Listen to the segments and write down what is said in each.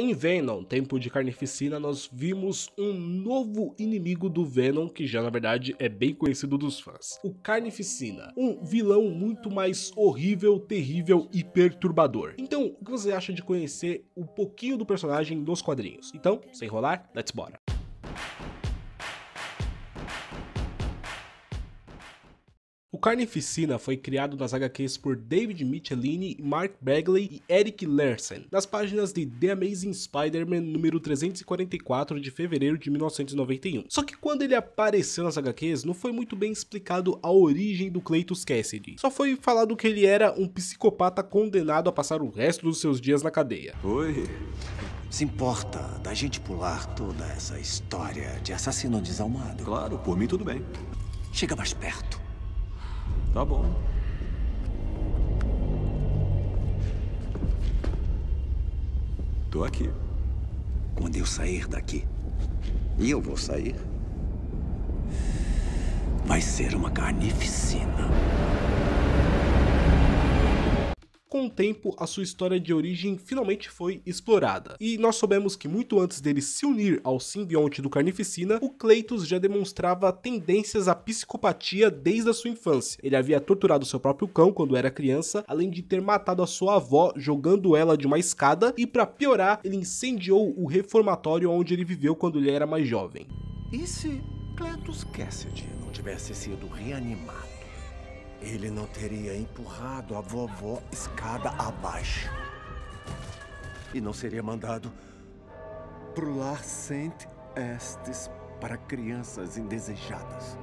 Em Venom, Tempo de Carnificina, nós vimos um novo inimigo do Venom, que já na verdade é bem conhecido dos fãs. O Carnificina, um vilão muito mais horrível, terrível e perturbador. Então, o que você acha de conhecer um pouquinho do personagem nos quadrinhos? Então, sem enrolar, let's bora! O Carnificina foi criado nas HQs por David Michelini, Mark Bagley e Eric Larsen, nas páginas de The Amazing Spider-Man número 344 de fevereiro de 1991. Só que quando ele apareceu nas HQs, não foi muito bem explicado a origem do Cleitus Cassidy. Só foi falado que ele era um psicopata condenado a passar o resto dos seus dias na cadeia. Oi. Se importa da gente pular toda essa história de assassino desalmado? Claro, por mim tudo bem. Chega mais perto. Tá bom. Tô aqui. Quando eu sair daqui, e eu vou sair, vai ser uma carnificina com o tempo a sua história de origem finalmente foi explorada. E nós soubemos que muito antes dele se unir ao simbionte do Carnificina, o Cleitos já demonstrava tendências à psicopatia desde a sua infância. Ele havia torturado seu próprio cão quando era criança, além de ter matado a sua avó jogando ela de uma escada e para piorar, ele incendiou o reformatório onde ele viveu quando ele era mais jovem. E se Cletus Cassidy não tivesse sido reanimado? ele não teria empurrado a vovó escada abaixo. E não seria mandado pro lar Saint Estes para crianças indesejadas.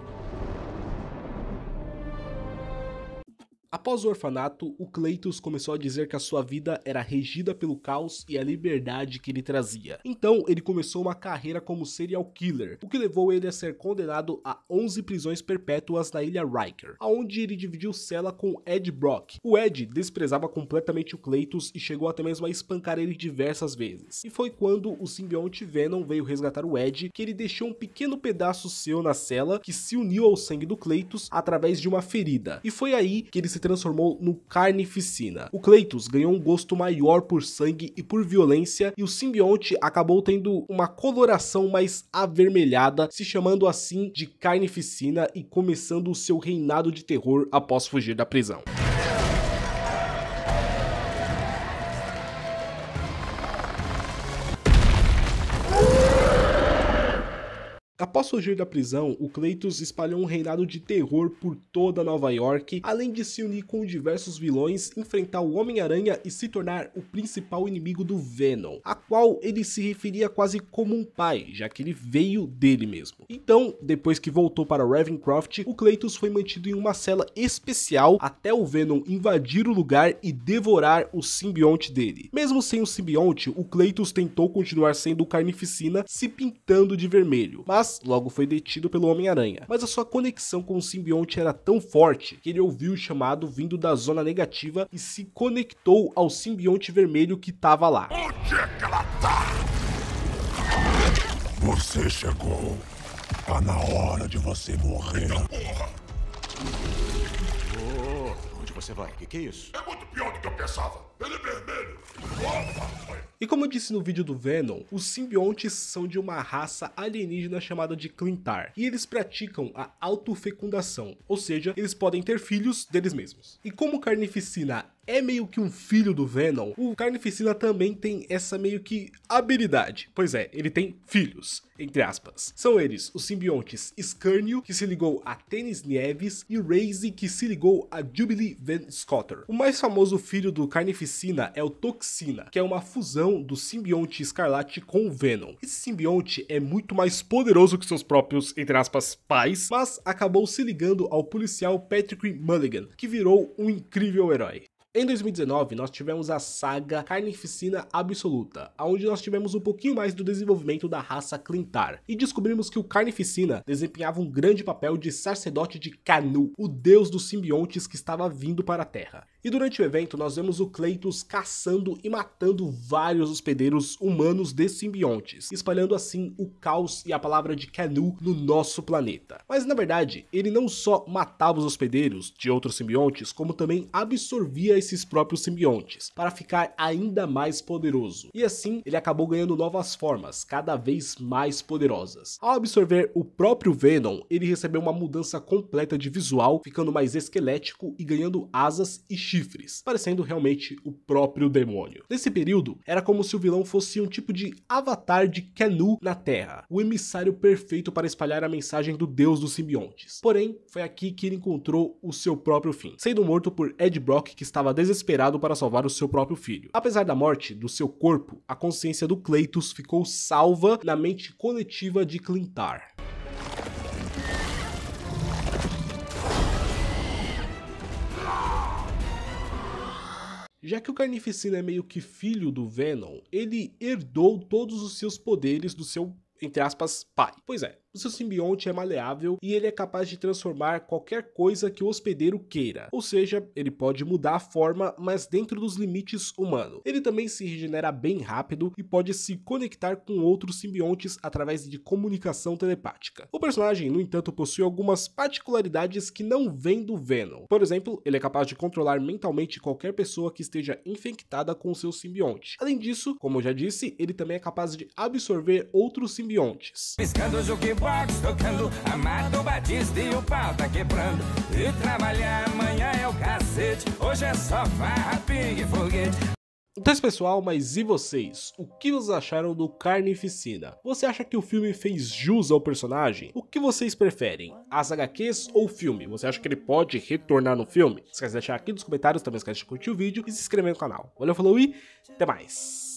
Após o orfanato, o Cleitos começou a dizer que a sua vida era regida pelo caos e a liberdade que ele trazia. Então, ele começou uma carreira como serial killer, o que levou ele a ser condenado a 11 prisões perpétuas na ilha Riker, aonde ele dividiu cela com Ed Brock. O Ed desprezava completamente o Cleitos e chegou até mesmo a espancar ele diversas vezes. E foi quando o simbionte Venom veio resgatar o Ed que ele deixou um pequeno pedaço seu na cela que se uniu ao sangue do Cleitos através de uma ferida. E foi aí que ele se transformou no Carnificina. O Cleitus ganhou um gosto maior por sangue e por violência, e o simbionte acabou tendo uma coloração mais avermelhada, se chamando assim de Carnificina e começando o seu reinado de terror após fugir da prisão. Após fugir da prisão, o Cleitos espalhou um reinado de terror por toda Nova York, além de se unir com diversos vilões, enfrentar o Homem-Aranha e se tornar o principal inimigo do Venom, a qual ele se referia quase como um pai, já que ele veio dele mesmo. Então, depois que voltou para Ravencroft, o Cleitos foi mantido em uma cela especial até o Venom invadir o lugar e devorar o simbionte dele. Mesmo sem o simbionte, o Cleitos tentou continuar sendo carnificina, se pintando de vermelho, mas logo foi detido pelo Homem-Aranha. Mas a sua conexão com o simbionte era tão forte que ele ouviu o chamado vindo da zona negativa e se conectou ao simbionte vermelho que estava lá. Onde é que ela tá? Você chegou. Tá na hora de você morrer. porra! Então. Oh, onde você vai? O que, que é isso? É muito pior do que eu pensava. Ele é vermelho. Opa! E como eu disse no vídeo do Venom, os simbiontes são de uma raça alienígena chamada de Clintar, e eles praticam a autofecundação, ou seja, eles podem ter filhos deles mesmos. E como Carnificina é meio que um filho do Venom, o Carnificina também tem essa meio que habilidade. Pois é, ele tem filhos, entre aspas. São eles os simbiontes Skirnio, que se ligou a Tênis Nieves, e Raze, que se ligou a Jubilee Van Scotter. O mais famoso filho do Carnificina é o Toxina, que é uma fusão do simbionte Escarlate com o Venom. Esse simbionte é muito mais poderoso que seus próprios, entre aspas, pais, mas acabou se ligando ao policial Patrick Mulligan, que virou um incrível herói. Em 2019, nós tivemos a saga Carnificina Absoluta, onde nós tivemos um pouquinho mais do desenvolvimento da raça Clintar, e descobrimos que o Carnificina desempenhava um grande papel de sacerdote de Canu, o deus dos simbiontes que estava vindo para a Terra. E durante o evento, nós vemos o Cleitus caçando e matando vários hospedeiros humanos de simbiontes, espalhando assim o caos e a palavra de Canu no nosso planeta. Mas na verdade, ele não só matava os hospedeiros de outros simbiontes, como também absorvia esses próprios simbiontes, para ficar ainda mais poderoso. E assim, ele acabou ganhando novas formas, cada vez mais poderosas. Ao absorver o próprio Venom, ele recebeu uma mudança completa de visual, ficando mais esquelético e ganhando asas e chifres, parecendo realmente o próprio demônio. Nesse período, era como se o vilão fosse um tipo de avatar de Kenu na Terra, o emissário perfeito para espalhar a mensagem do deus dos simbiontes. Porém, foi aqui que ele encontrou o seu próprio fim, sendo morto por Ed Brock que estava desesperado para salvar o seu próprio filho. Apesar da morte do seu corpo, a consciência do Cleitus ficou salva na mente coletiva de Clintar. Já que o Carnificina é meio que filho do Venom, ele herdou todos os seus poderes do seu, entre aspas, pai. Pois é, o seu simbionte é maleável e ele é capaz de transformar qualquer coisa que o hospedeiro queira, ou seja, ele pode mudar a forma, mas dentro dos limites humanos. Ele também se regenera bem rápido e pode se conectar com outros simbiontes através de comunicação telepática. O personagem, no entanto, possui algumas particularidades que não vêm do Venom. Por exemplo, ele é capaz de controlar mentalmente qualquer pessoa que esteja infectada com o seu simbionte. Além disso, como eu já disse, ele também é capaz de absorver outros simbiontes. Pescando, box tocando, Amado Batista e o pau tá quebrando. E trabalhar amanhã é o cacete, hoje é só farra, pingue e foguete. Então é pessoal, mas e vocês? O que vocês acharam do Carnificina? Você acha que o filme fez jus ao personagem? O que vocês preferem? As HQs ou o filme? Você acha que ele pode retornar no filme? Não esquece de deixar aqui nos comentários, também esquece de curtir o vídeo e se inscrever no canal. Valeu, falou e até mais!